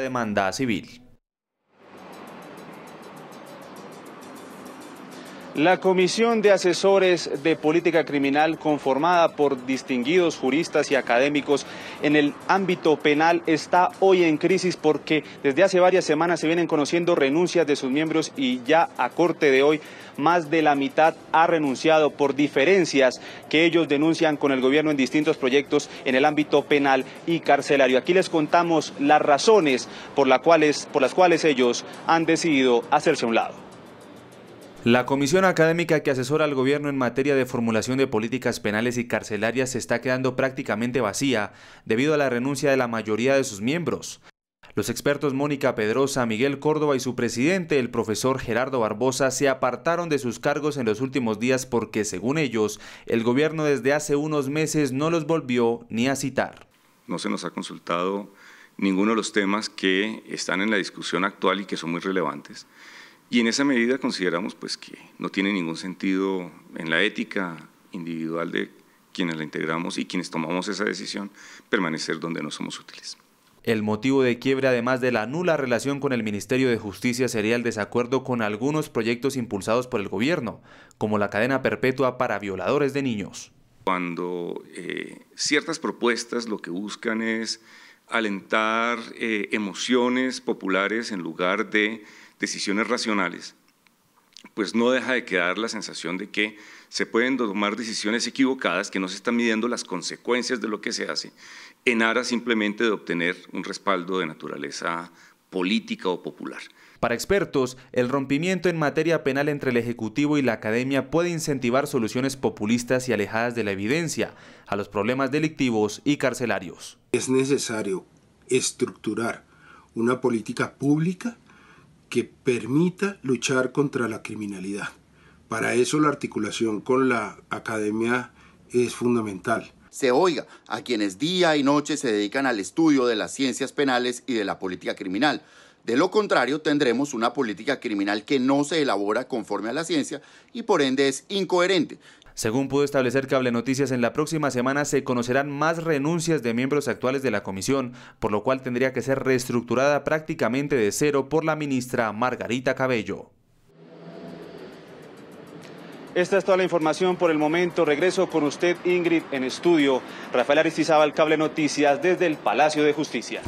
demanda civil. La Comisión de Asesores de Política Criminal, conformada por distinguidos juristas y académicos en el ámbito penal, está hoy en crisis porque desde hace varias semanas se vienen conociendo renuncias de sus miembros y ya a corte de hoy más de la mitad ha renunciado por diferencias que ellos denuncian con el gobierno en distintos proyectos en el ámbito penal y carcelario. Aquí les contamos las razones por, las cuales, por las cuales ellos han decidido hacerse a un lado. La comisión académica que asesora al gobierno en materia de formulación de políticas penales y carcelarias se está quedando prácticamente vacía debido a la renuncia de la mayoría de sus miembros. Los expertos Mónica Pedrosa, Miguel Córdoba y su presidente, el profesor Gerardo Barbosa, se apartaron de sus cargos en los últimos días porque, según ellos, el gobierno desde hace unos meses no los volvió ni a citar. No se nos ha consultado ninguno de los temas que están en la discusión actual y que son muy relevantes. Y en esa medida consideramos pues, que no tiene ningún sentido en la ética individual de quienes la integramos y quienes tomamos esa decisión permanecer donde no somos útiles. El motivo de quiebre, además de la nula relación con el Ministerio de Justicia, sería el desacuerdo con algunos proyectos impulsados por el gobierno, como la cadena perpetua para violadores de niños. Cuando eh, ciertas propuestas lo que buscan es alentar eh, emociones populares en lugar de decisiones racionales, pues no deja de quedar la sensación de que se pueden tomar decisiones equivocadas, que no se están midiendo las consecuencias de lo que se hace, en aras simplemente de obtener un respaldo de naturaleza política o popular. Para expertos, el rompimiento en materia penal entre el Ejecutivo y la Academia puede incentivar soluciones populistas y alejadas de la evidencia a los problemas delictivos y carcelarios. Es necesario estructurar una política pública que permita luchar contra la criminalidad. Para eso la articulación con la Academia es fundamental se oiga a quienes día y noche se dedican al estudio de las ciencias penales y de la política criminal. De lo contrario, tendremos una política criminal que no se elabora conforme a la ciencia y por ende es incoherente. Según pudo establecer Cable Noticias, en la próxima semana se conocerán más renuncias de miembros actuales de la comisión, por lo cual tendría que ser reestructurada prácticamente de cero por la ministra Margarita Cabello. Esta es toda la información por el momento. Regreso con usted, Ingrid, en estudio. Rafael Aristizábal, Cable Noticias, desde el Palacio de Justicia.